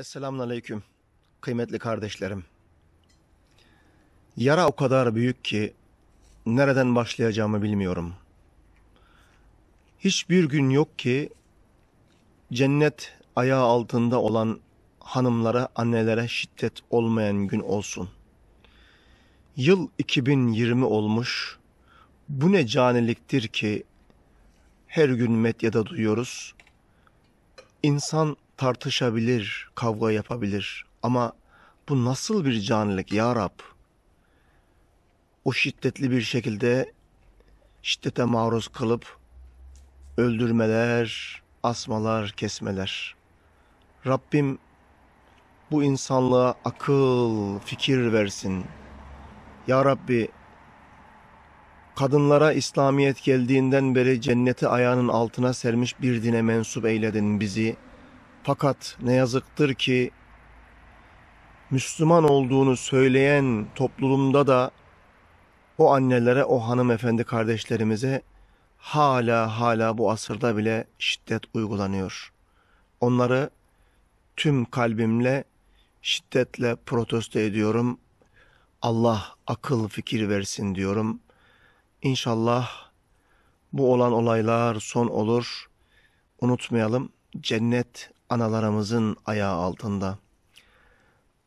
Esselamun Aleyküm kıymetli kardeşlerim. Yara o kadar büyük ki nereden başlayacağımı bilmiyorum. Hiçbir gün yok ki cennet ayağı altında olan hanımlara, annelere şiddet olmayan gün olsun. Yıl 2020 olmuş. Bu ne caniliktir ki her gün medyada duyuyoruz. İnsan tartışabilir, kavga yapabilir. Ama bu nasıl bir canilik ya Rab? O şiddetli bir şekilde şiddete maruz kalıp öldürmeler, asmalar, kesmeler. Rabbim bu insanlığa akıl, fikir versin. Ya Rabbi kadınlara İslamiyet geldiğinden beri cenneti ayağının altına sermiş bir dine mensup eyledin bizi.'' Fakat ne yazıktır ki Müslüman olduğunu söyleyen toplumda da o annelere, o hanımefendi kardeşlerimize hala hala bu asırda bile şiddet uygulanıyor. Onları tüm kalbimle şiddetle protesto ediyorum. Allah akıl fikir versin diyorum. İnşallah bu olan olaylar son olur. Unutmayalım cennet analarımızın ayağı altında.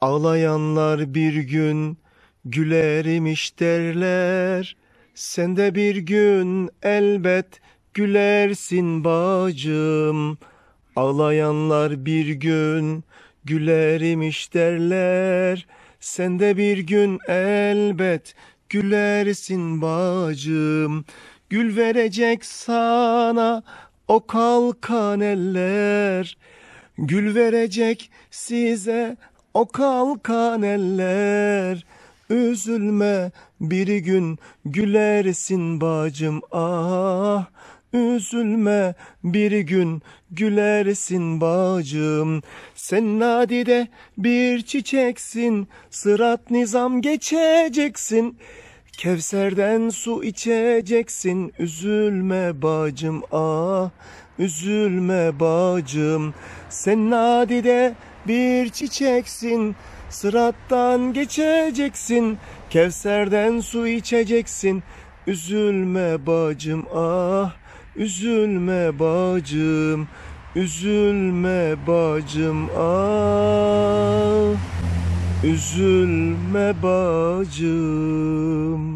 Ağlayanlar bir gün gülerimiş derler, sen de bir gün elbet gülersin bacım. Ağlayanlar bir gün gülerimiş derler, sen de bir gün elbet gülersin bacım. Gül verecek sana o kalkan eller.'' Gül verecek size o kalkan eller Üzülme bir gün gülersin bacım ah Üzülme bir gün gülersin bacım Sen nadide bir çiçeksin Sırat nizam geçeceksin Kevserden su içeceksin üzülme bacım ah üzülme bacım sen nadide bir çiçeksin sırattan geçeceksin Kevserden su içeceksin üzülme bacım ah üzülme bacım üzülme bacım ah Üzülme bacım